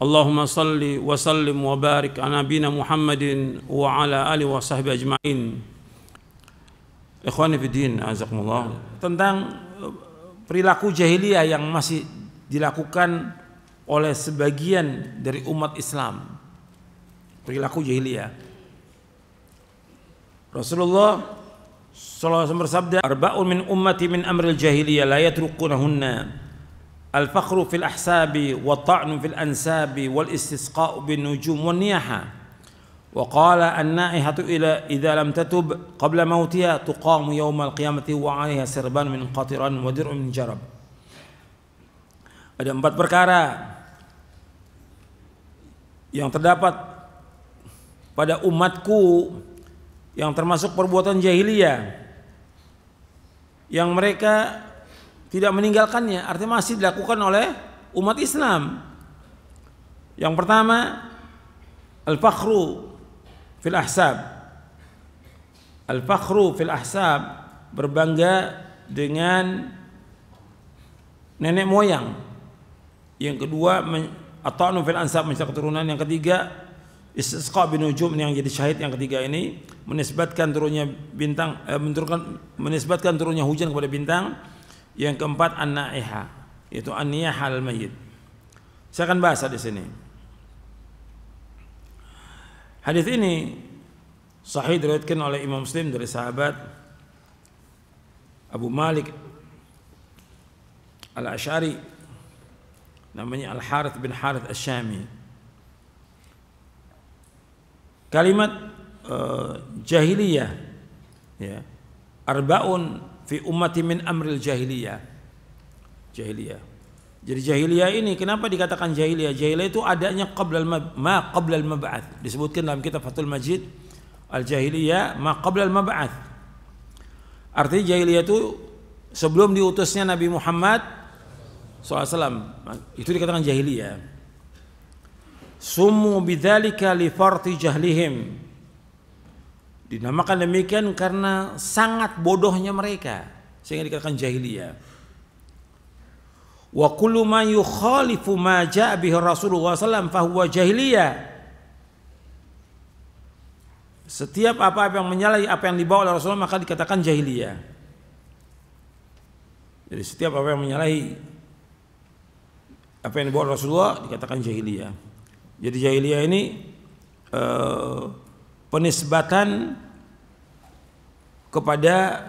Allahumma wa barik وسلم nabina Muhammadin wa ala ali wa وصحبه ajmain. Ikhwani fiddin azakumullah tentang eh, perilaku jahiliyah yang masih dilakukan oleh sebagian dari umat Islam perilaku jahiliyah Rasulullah sallallahu alaihi wasallam bersabda arba'un min ummati min amril jahiliyah la yatruqunahunna." الفخر في الأحساب والطعن في الأنساب والاستسقاء ansabi والنياحة وقال النائحة nujum إذا لم تتب قبل موتها تقام يوم القيامة وعليها من ودرع من جرب ada empat perkara yang terdapat pada umatku yang termasuk perbuatan jahiliyah yang mereka tidak meninggalkannya artinya masih dilakukan oleh umat Islam yang pertama al-fakhru fil ahsab al-fakhru fil ahsab berbangga dengan nenek moyang yang kedua atau fil ansab mencari keturunan yang ketiga Isqa bin Ujum yang jadi syahid yang ketiga ini menisbatkan turunnya bintang eh, menisbatkan turunnya hujan kepada bintang yang keempat an-naiha, yaitu an-niyah al mayyit. Saya akan bahas di sini. Hadis ini sahih diriwayatkan oleh Imam Muslim dari sahabat Abu Malik Al-Asy'ari namanya Al-Harith bin Harith Asy-Syami. Kalimat uh, jahiliyah ya. Arbaun fi ummati min amril jahiliyah. Jahiliyah. Jadi jahiliyah ini kenapa dikatakan jahiliyah? Jahiliyah itu adanya qabla ma qabla al mab'ats. Disebutkan dalam kitab Fathul Majid al jahiliyah ma qabla al mab'ats. Artinya jahiliyah itu sebelum diutusnya Nabi Muhammad SAW itu dikatakan jahiliyah. Sumu bidzalika li farti jahlihim Dinamakan demikian karena sangat bodohnya mereka sehingga dikatakan jahiliyah. Wa kullu ma yukhalifu ma jaa bihi Rasulullah sallam fahuwa jahiliyah. Setiap apa-apa yang menyalahi apa yang dibawa oleh Rasulullah maka dikatakan jahiliyah. Jadi setiap apa yang menyalahi apa yang dibawa oleh Rasulullah dikatakan jahiliyah. Jadi jahiliyah ini uh, penisbatan kepada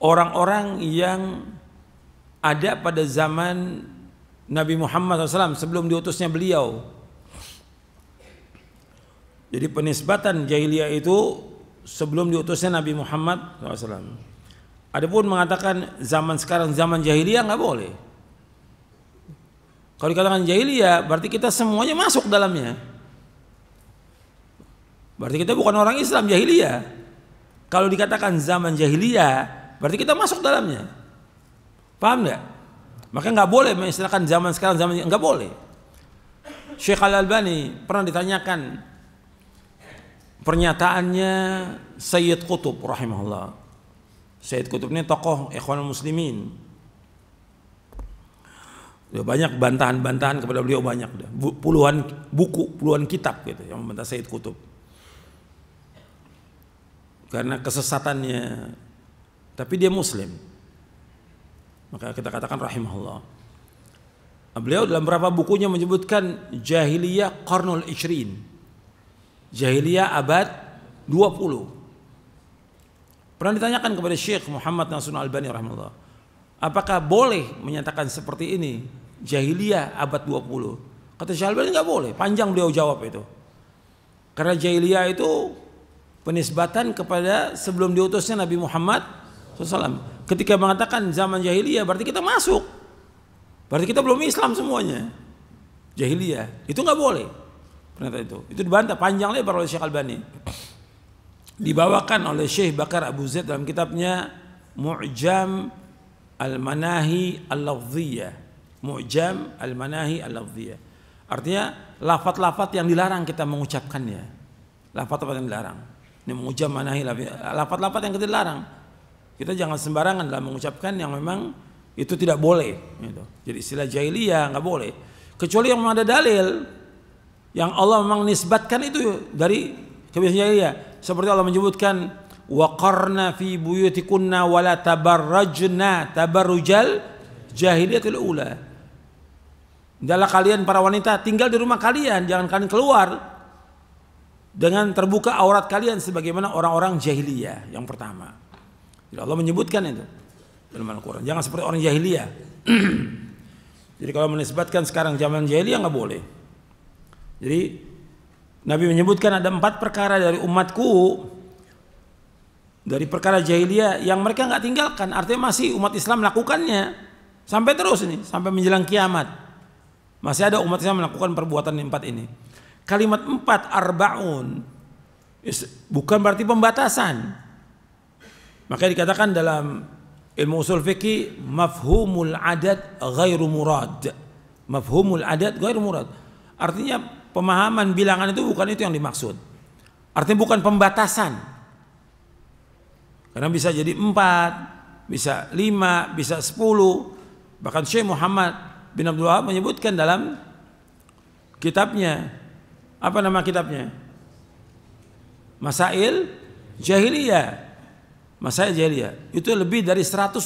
orang-orang yang ada pada zaman Nabi Muhammad SAW sebelum diutusnya beliau. Jadi penisbatan jahiliyah itu sebelum diutusnya Nabi Muhammad SAW. Adapun mengatakan zaman sekarang zaman jahiliyah nggak boleh. Kalau dikatakan jahiliyah berarti kita semuanya masuk dalamnya. Berarti kita bukan orang Islam jahiliyah. Kalau dikatakan zaman jahiliyah, berarti kita masuk dalamnya. Paham nggak? Maka nggak boleh mengistilahkan zaman sekarang zaman nggak boleh. Syekh Al Albani pernah ditanyakan pernyataannya Sayyid Qutub rahimahullah. Sayyid Qutub ini tokoh ikhwan muslimin. Dia banyak bantahan-bantahan kepada beliau banyak puluhan buku, puluhan kitab gitu yang membantah Sayyid Qutub karena kesesatannya tapi dia muslim maka kita katakan rahimahullah beliau dalam beberapa bukunya menyebutkan jahiliyah qarnul ishrin jahiliyah abad 20 pernah ditanyakan kepada Syekh Muhammad Nasrul Albani rahimahullah apakah boleh menyatakan seperti ini jahiliyah abad 20 kata Syekh Albani nggak boleh panjang beliau jawab itu karena jahiliyah itu penisbatan kepada sebelum diutusnya Nabi Muhammad SAW. Ketika mengatakan zaman jahiliyah berarti kita masuk. Berarti kita belum Islam semuanya. Jahiliyah. Itu nggak boleh. Pernyataan itu. Itu dibantah panjang lebar oleh Syekh Albani. Dibawakan oleh Syekh Bakar Abu Zaid dalam kitabnya Mu'jam Al-Manahi Al-Lafziyah. Mu'jam Al-Manahi Al-Lafziyah. Artinya lafat-lafat yang dilarang kita mengucapkannya. Lafat-lafat yang dilarang. Ini mengucap mana hilaf. Lapat-lapat yang kita larang. Kita jangan sembarangan dalam mengucapkan yang memang itu tidak boleh. Gitu. Jadi istilah jahiliyah nggak boleh. Kecuali yang memang ada dalil yang Allah memang nisbatkan itu dari kebiasaan jahiliyah. Seperti Allah menyebutkan waqarna fi buyutikunna wala tabarrajna tabarrujal jahiliyatul ula. Dalam kalian para wanita tinggal di rumah kalian, jangan kalian keluar dengan terbuka aurat kalian sebagaimana orang-orang jahiliyah yang pertama. Jadi Allah menyebutkan itu dalam Al-Quran. Jangan seperti orang jahiliyah. Jadi kalau menisbatkan sekarang zaman jahiliyah nggak boleh. Jadi Nabi menyebutkan ada empat perkara dari umatku dari perkara jahiliyah yang mereka nggak tinggalkan. Artinya masih umat Islam melakukannya sampai terus ini sampai menjelang kiamat. Masih ada umat Islam melakukan perbuatan empat ini. Kalimat empat arbaun bukan berarti pembatasan. maka dikatakan dalam ilmu usul fikih mafhumul adat ghairu murad. Mafhumul adat ghairu murad. Artinya pemahaman bilangan itu bukan itu yang dimaksud. Artinya bukan pembatasan. Karena bisa jadi empat, bisa lima, bisa sepuluh. Bahkan Syekh Muhammad bin Abdul Wahab menyebutkan dalam kitabnya apa nama kitabnya? Masail Jahiliyah. Masail Jahiliyah. Itu lebih dari 120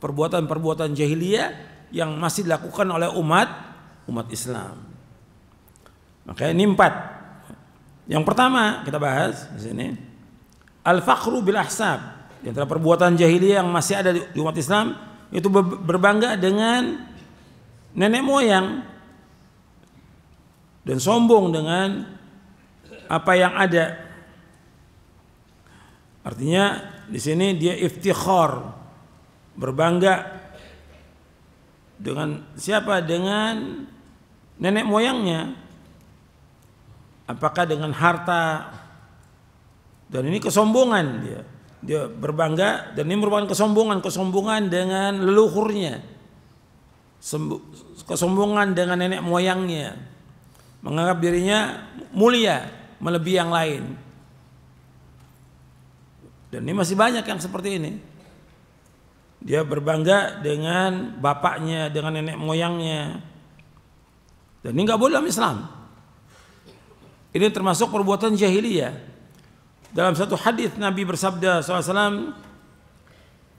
perbuatan-perbuatan jahiliyah yang masih dilakukan oleh umat umat Islam. Maka ini empat. Yang pertama kita bahas di sini al-fakhru bil ahsab. Di antara perbuatan jahiliyah yang masih ada di umat Islam itu berbangga dengan nenek moyang dan sombong dengan apa yang ada. Artinya di sini dia iftikhar, berbangga dengan siapa? Dengan nenek moyangnya. Apakah dengan harta? Dan ini kesombongan dia. Dia berbangga dan ini merupakan kesombongan, kesombongan dengan leluhurnya. Kesombongan dengan nenek moyangnya menganggap dirinya mulia melebihi yang lain. Dan ini masih banyak yang seperti ini. Dia berbangga dengan bapaknya, dengan nenek moyangnya. Dan ini nggak boleh dalam Islam. Ini termasuk perbuatan jahiliyah. Dalam satu hadis Nabi bersabda SAW,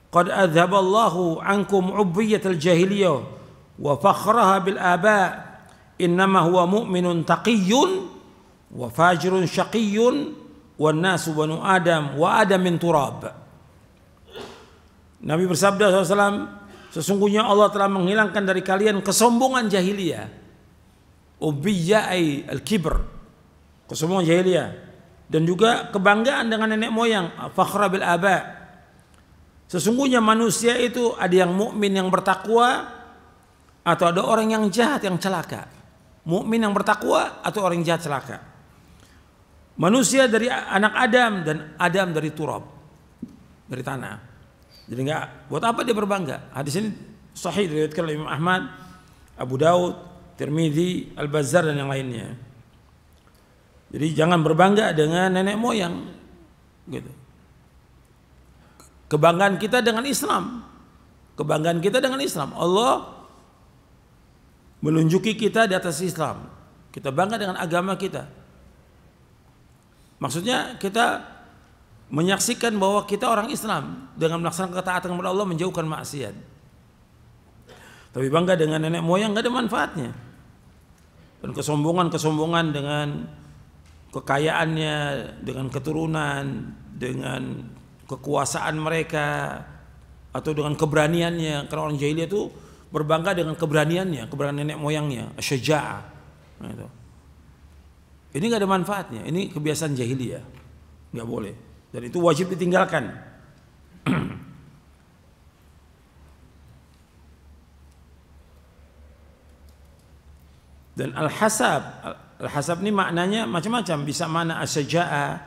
"Qad adhaballahu ankum ubiyyat al-jahiliyah wa fakhraha bil aba' innama huwa mu'minun taqiyun wa fajirun syaqiyun wa nasu banu adam wa adam min turab Nabi bersabda SAW sesungguhnya Allah telah menghilangkan dari kalian kesombongan jahiliyah ubiyya al-kibr kesombongan jahiliyah dan juga kebanggaan dengan nenek moyang fakhra bil aba sesungguhnya manusia itu ada yang mukmin yang bertakwa atau ada orang yang jahat yang celaka mukmin yang bertakwa atau orang jahat celaka. Manusia dari anak Adam dan Adam dari turab, dari tanah. Jadi enggak. buat apa dia berbangga? Hadis ini sahih diriwayatkan oleh Imam Ahmad, Abu Daud, Tirmidzi, Al Bazzar dan yang lainnya. Jadi jangan berbangga dengan nenek moyang gitu. Kebanggaan kita dengan Islam. Kebanggaan kita dengan Islam. Allah menunjuki kita di atas Islam. Kita bangga dengan agama kita. Maksudnya kita menyaksikan bahwa kita orang Islam dengan melaksanakan ketaatan kepada Allah menjauhkan maksiat. Tapi bangga dengan nenek moyang gak ada manfaatnya. Dan kesombongan-kesombongan dengan kekayaannya, dengan keturunan, dengan kekuasaan mereka atau dengan keberaniannya karena orang jahiliyah itu berbangga dengan keberaniannya, keberanian nenek moyangnya, syaja'a. Gitu. Ini nggak ada manfaatnya. Ini kebiasaan jahiliyah. Nggak boleh. Dan itu wajib ditinggalkan. Dan al-hasab, al-hasab ini maknanya macam-macam. Bisa mana asyaja'a,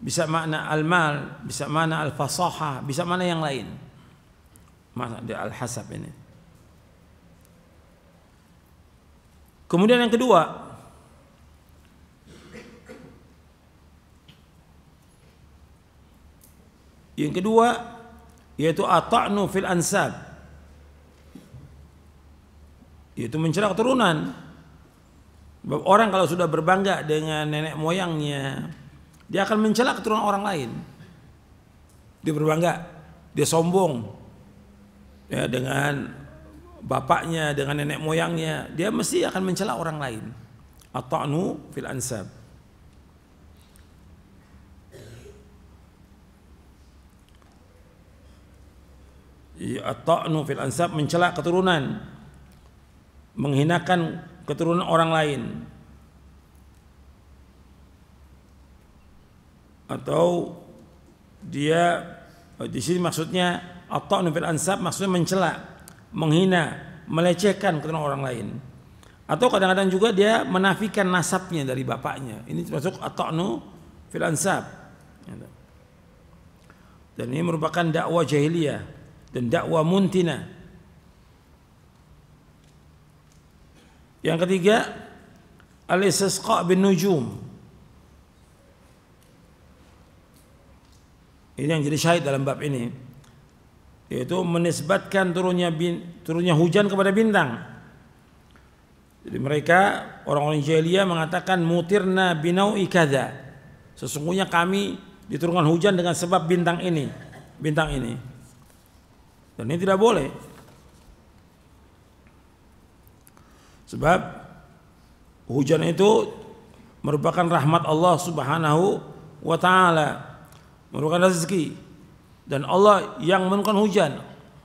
bisa makna al-mal, bisa mana al-fasaha, bisa mana yang lain. Mana dia al-hasab ini. Kemudian yang kedua, yang kedua yaitu ata'nu fil ansab. Yaitu mencela keturunan. Orang kalau sudah berbangga dengan nenek moyangnya, dia akan mencela keturunan orang lain. Dia berbangga, dia sombong ya, dengan bapaknya dengan nenek moyangnya, dia mesti akan mencela orang lain. Atau fil ansab. At-ta'nu fil ansab mencela keturunan, menghinakan keturunan orang lain. Atau dia di sini maksudnya atau fil ansab maksudnya mencela menghina, melecehkan kepada orang lain. Atau kadang-kadang juga dia menafikan nasabnya dari bapaknya. Ini termasuk atau fil ansab. Dan ini merupakan dakwah jahiliyah dan dakwah muntina. Yang ketiga, al bin nujum. Ini yang jadi syahid dalam bab ini yaitu menisbatkan turunnya bin, turunnya hujan kepada bintang. Jadi mereka orang-orang jahiliyah mengatakan mutirna binau ikada. Sesungguhnya kami diturunkan hujan dengan sebab bintang ini, bintang ini. Dan ini tidak boleh. Sebab hujan itu merupakan rahmat Allah Subhanahu wa taala. Merupakan rezeki. Dan Allah yang menurunkan hujan.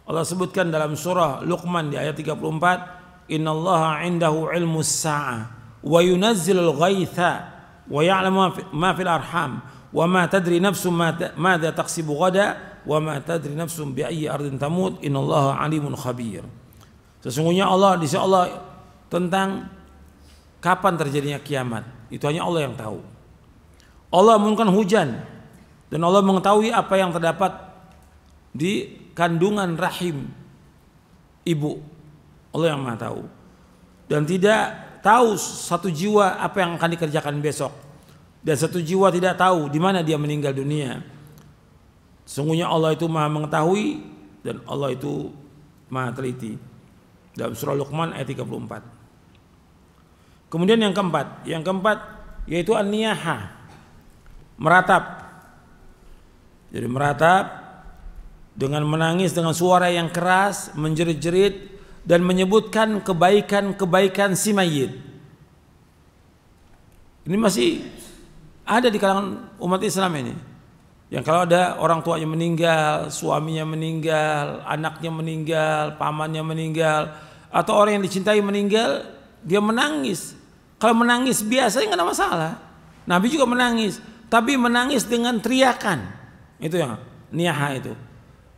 Allah sebutkan dalam surah Luqman di ayat 34, Inna Allah 'indahu ilmu sa'ah wa yunazzilul ghaitha wa ya'lamu ma fil arham wa ma tadri nafsum madza taqsibu ghada wa ma tadri nafsum bi ayyi ardin tamut Allah 'alimun khabir." Sesungguhnya Allah di Allah tentang kapan terjadinya kiamat. Itu hanya Allah yang tahu. Allah menurunkan hujan dan Allah mengetahui apa yang terdapat di kandungan rahim ibu Allah yang maha tahu dan tidak tahu satu jiwa apa yang akan dikerjakan besok dan satu jiwa tidak tahu di mana dia meninggal dunia sungguhnya Allah itu maha mengetahui dan Allah itu maha teliti dalam surah Luqman ayat 34 kemudian yang keempat yang keempat yaitu an-niyaha meratap jadi meratap dengan menangis dengan suara yang keras, menjerit-jerit dan menyebutkan kebaikan-kebaikan si mayit. Ini masih ada di kalangan umat Islam ini. Yang kalau ada orang tuanya meninggal, suaminya meninggal, anaknya meninggal, pamannya meninggal, atau orang yang dicintai meninggal, dia menangis. Kalau menangis biasanya nggak ada masalah. Nabi juga menangis, tapi menangis dengan teriakan. Itu yang niaha itu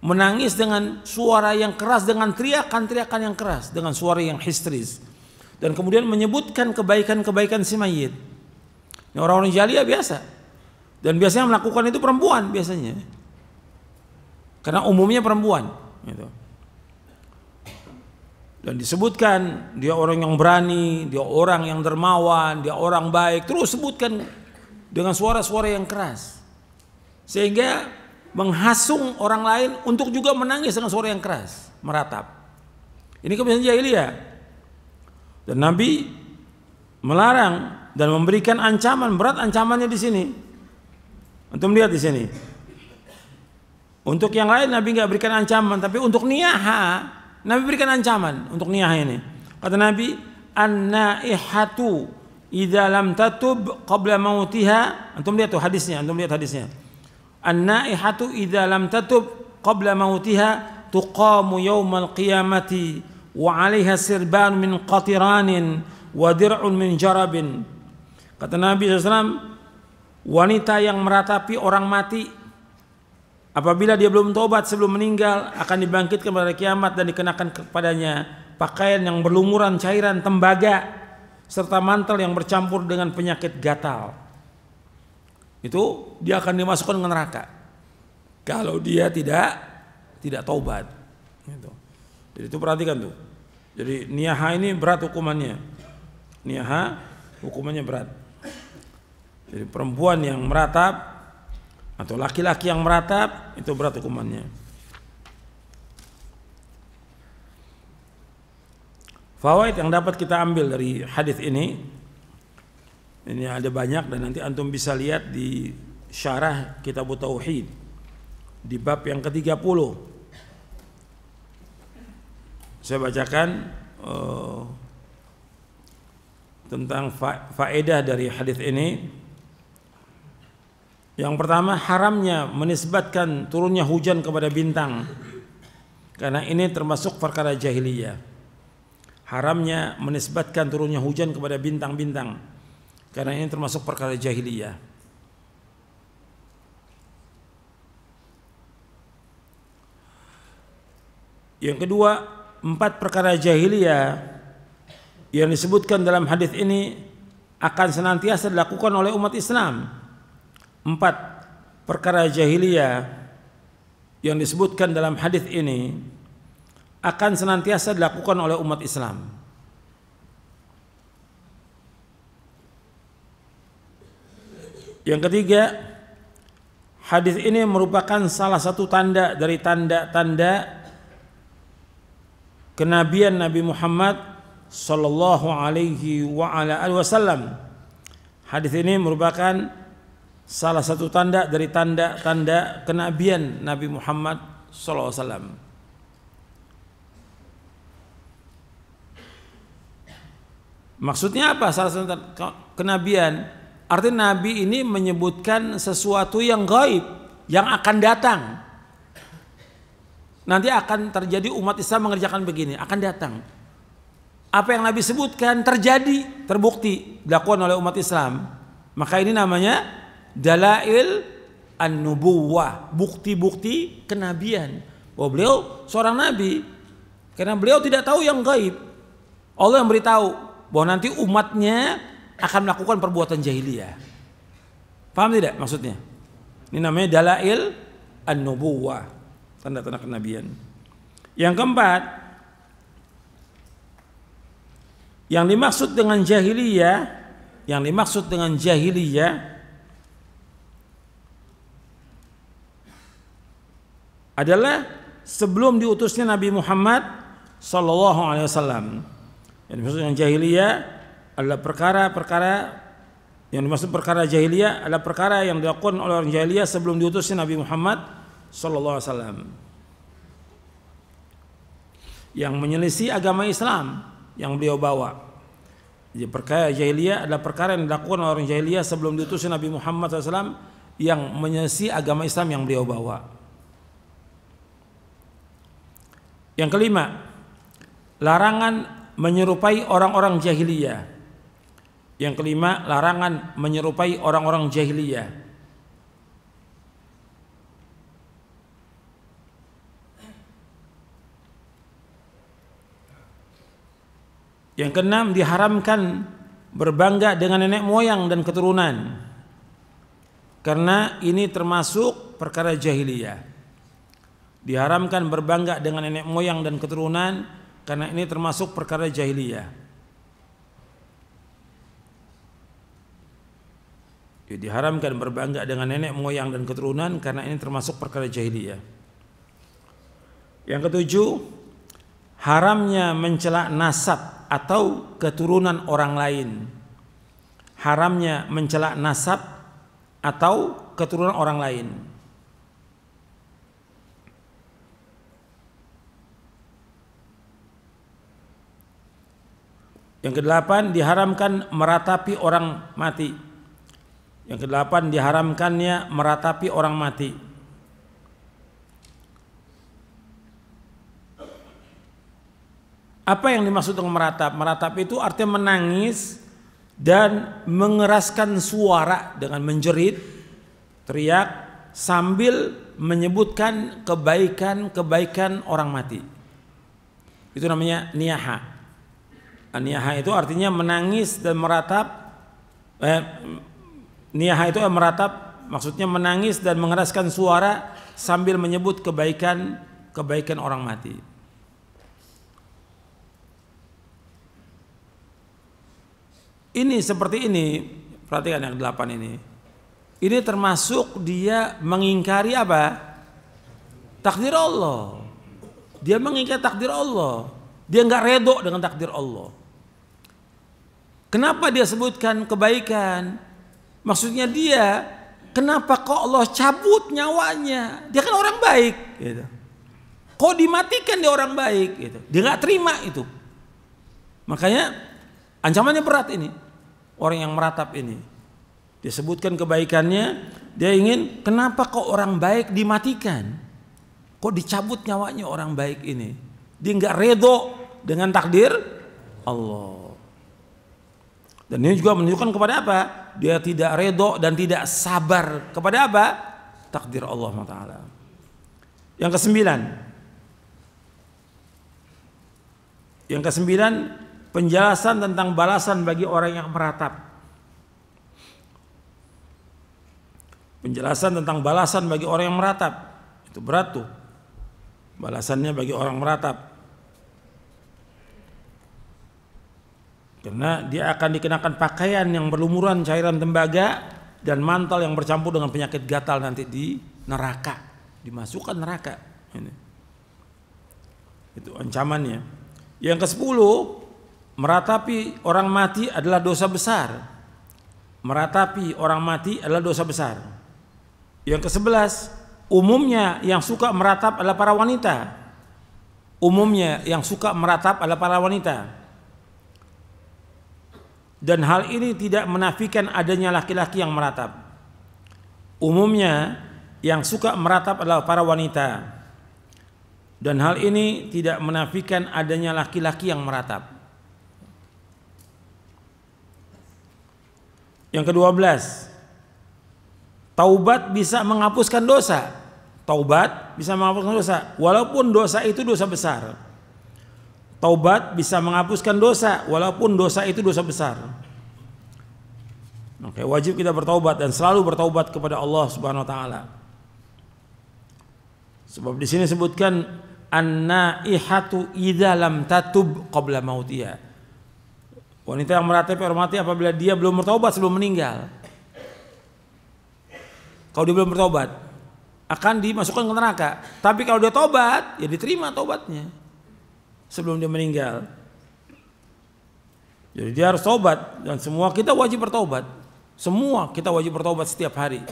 menangis dengan suara yang keras, dengan teriakan-teriakan yang keras, dengan suara yang histeris. Dan kemudian menyebutkan kebaikan-kebaikan si mayit. Ini orang-orang jahiliyah biasa. Dan biasanya melakukan itu perempuan biasanya. Karena umumnya perempuan. Gitu. Dan disebutkan dia orang yang berani, dia orang yang dermawan, dia orang baik. Terus sebutkan dengan suara-suara yang keras. Sehingga menghasung orang lain untuk juga menangis dengan suara yang keras, meratap. Ini kebiasaan jahiliyah. Dan Nabi melarang dan memberikan ancaman berat ancamannya di sini. untuk melihat di sini. Untuk yang lain Nabi nggak berikan ancaman, tapi untuk niyaha Nabi berikan ancaman untuk niyaha ini. Kata Nabi, "An-naihatu idalam tatub qabla mautiha." Antum lihat tuh hadisnya, antum lihat hadisnya. An-naihatu idza lam tatub qabla mautiha tuqamu yaumal qiyamati wa 'alaiha sirban min qatiranin wa dir'un min jarabin. Kata Nabi SAW, wanita yang meratapi orang mati apabila dia belum tobat sebelum meninggal akan dibangkitkan pada kiamat dan dikenakan kepadanya pakaian yang berlumuran cairan tembaga serta mantel yang bercampur dengan penyakit gatal itu dia akan dimasukkan ke neraka kalau dia tidak tidak taubat gitu. jadi itu perhatikan tuh jadi niyaha ini berat hukumannya niyaha hukumannya berat jadi perempuan yang meratap atau laki-laki yang meratap itu berat hukumannya Fawaid yang dapat kita ambil dari hadis ini ini ada banyak dan nanti antum bisa lihat di syarah kitab tauhid di bab yang ke-30. Saya bacakan uh, tentang fa faedah dari hadis ini. Yang pertama haramnya menisbatkan turunnya hujan kepada bintang. Karena ini termasuk perkara jahiliyah. Haramnya menisbatkan turunnya hujan kepada bintang-bintang karena ini termasuk perkara jahiliyah. Yang kedua, empat perkara jahiliyah yang disebutkan dalam hadis ini akan senantiasa dilakukan oleh umat Islam. Empat perkara jahiliyah yang disebutkan dalam hadis ini akan senantiasa dilakukan oleh umat Islam. Yang ketiga, hadis ini merupakan salah satu tanda dari tanda-tanda kenabian Nabi Muhammad sallallahu alaihi wa ala alihi wasallam. Hadis ini merupakan salah satu tanda dari tanda-tanda kenabian Nabi Muhammad sallallahu alaihi wasallam. Maksudnya apa salah satu kenabian? Artinya Nabi ini menyebutkan sesuatu yang gaib yang akan datang. Nanti akan terjadi umat Islam mengerjakan begini, akan datang. Apa yang Nabi sebutkan terjadi, terbukti dilakukan oleh umat Islam. Maka ini namanya dalail an-nubuwah, bukti-bukti kenabian. Bahwa beliau seorang nabi karena beliau tidak tahu yang gaib. Allah yang beritahu bahwa nanti umatnya akan melakukan perbuatan jahiliyah. Paham tidak maksudnya? Ini namanya dalail an-nubuwah, tanda-tanda kenabian. Yang keempat, yang dimaksud dengan jahiliyah, yang dimaksud dengan jahiliyah adalah sebelum diutusnya Nabi Muhammad sallallahu alaihi wasallam. Yang dimaksud dengan jahiliyah adalah perkara-perkara yang dimaksud perkara jahiliyah adalah perkara yang dilakukan oleh orang jahiliyah sebelum diutusnya Nabi Muhammad sallallahu alaihi wasallam. Yang menyelisi agama Islam yang beliau bawa. Jadi perkara jahiliyah adalah perkara yang dilakukan oleh orang jahiliyah sebelum diutusnya Nabi Muhammad SAW yang menyelisi agama Islam yang beliau bawa. Yang kelima, larangan menyerupai orang-orang jahiliyah. Yang kelima, larangan menyerupai orang-orang jahiliyah. Yang keenam, diharamkan berbangga dengan nenek moyang dan keturunan. Karena ini termasuk perkara jahiliyah. Diharamkan berbangga dengan nenek moyang dan keturunan karena ini termasuk perkara jahiliyah. Ya, diharamkan berbangga dengan nenek moyang dan keturunan karena ini termasuk perkara jahiliyah. Yang ketujuh, haramnya mencela nasab atau keturunan orang lain. Haramnya mencela nasab atau keturunan orang lain. Yang kedelapan diharamkan meratapi orang mati. Yang kedelapan diharamkannya meratapi orang mati. Apa yang dimaksud dengan meratap? Meratap itu artinya menangis dan mengeraskan suara dengan menjerit, teriak sambil menyebutkan kebaikan-kebaikan orang mati. Itu namanya niyaha. Niyaha itu artinya menangis dan meratap eh, Niyaha itu meratap maksudnya menangis dan mengeraskan suara sambil menyebut kebaikan kebaikan orang mati. Ini seperti ini, perhatikan yang delapan ini. Ini termasuk dia mengingkari apa? Takdir Allah. Dia mengingkari takdir Allah. Dia nggak redo dengan takdir Allah. Kenapa dia sebutkan kebaikan? Maksudnya dia, kenapa kok Allah cabut nyawanya? Dia kan orang baik, gitu. Kok dimatikan dia orang baik, gitu. Dia nggak terima itu. Makanya ancamannya berat ini. Orang yang meratap ini. Disebutkan kebaikannya, dia ingin kenapa kok orang baik dimatikan? Kok dicabut nyawanya orang baik ini? Dia nggak redo dengan takdir Allah. Dan ini juga menunjukkan kepada apa? dia tidak redho dan tidak sabar kepada apa? Takdir Allah Taala. Yang kesembilan, yang kesembilan penjelasan tentang balasan bagi orang yang meratap. Penjelasan tentang balasan bagi orang yang meratap itu berat tuh. Balasannya bagi orang meratap sempurna, dia akan dikenakan pakaian yang berlumuran cairan tembaga dan mantel yang bercampur dengan penyakit gatal nanti di neraka, dimasukkan neraka. Ini. Itu ancamannya. Yang ke sepuluh, meratapi orang mati adalah dosa besar. Meratapi orang mati adalah dosa besar. Yang ke sebelas, umumnya yang suka meratap adalah para wanita. Umumnya yang suka meratap adalah para wanita dan hal ini tidak menafikan adanya laki-laki yang meratap. Umumnya yang suka meratap adalah para wanita. Dan hal ini tidak menafikan adanya laki-laki yang meratap. Yang kedua belas, taubat bisa menghapuskan dosa. Taubat bisa menghapuskan dosa, walaupun dosa itu dosa besar. Taubat bisa menghapuskan dosa walaupun dosa itu dosa besar. Oke, wajib kita bertaubat dan selalu bertaubat kepada Allah Subhanahu wa taala. Sebab di sini sebutkan an-naihatu idza lam tatub qabla mautia. Wanita yang meratapi air mati apabila dia belum bertaubat sebelum meninggal. Kalau dia belum bertaubat akan dimasukkan ke neraka. Tapi kalau dia taubat, ya diterima taubatnya sebelum dia meninggal. Jadi dia harus taubat dan semua kita wajib bertaubat. Semua kita wajib bertaubat setiap hari.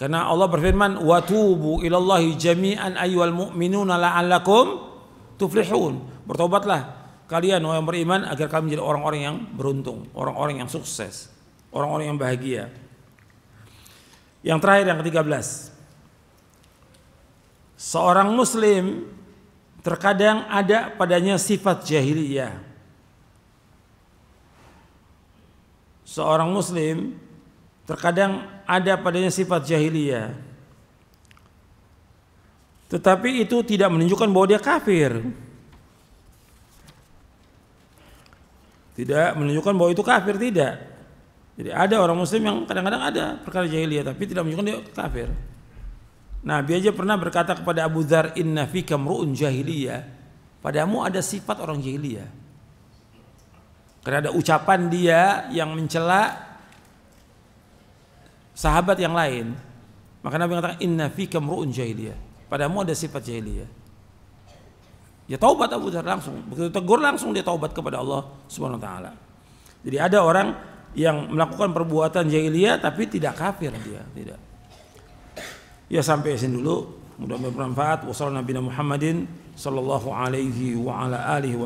Karena Allah berfirman, "Wa tubu ilallahi jami'an ayyuhal mu'minuna la'allakum tuflihun." Bertaubatlah kalian orang beriman agar kalian menjadi orang-orang yang beruntung, orang-orang yang sukses, orang-orang yang bahagia. Yang terakhir yang ke-13. Seorang muslim Terkadang ada padanya sifat jahiliyah. Seorang muslim terkadang ada padanya sifat jahiliyah. Tetapi itu tidak menunjukkan bahwa dia kafir. Tidak menunjukkan bahwa itu kafir tidak. Jadi ada orang muslim yang kadang-kadang ada perkara jahiliyah tapi tidak menunjukkan dia kafir. Nabi aja pernah berkata kepada Abu Dhar, Inna fika mru'un jahiliyah. Padamu ada sifat orang jahiliyah. Karena ada ucapan dia yang mencela sahabat yang lain. Maka Nabi mengatakan, Inna fika mru'un jahiliyah. Padamu ada sifat jahiliyah. Ya taubat Abu Dhar langsung. Begitu tegur langsung dia taubat kepada Allah Subhanahu wa taala. Jadi ada orang yang melakukan perbuatan jahiliyah tapi tidak kafir dia, tidak. Ya sampai sini dulu. Mudah-mudahan bermanfaat. Wassalamualaikum warahmatullahi sallallahu alaihi wa ala alihi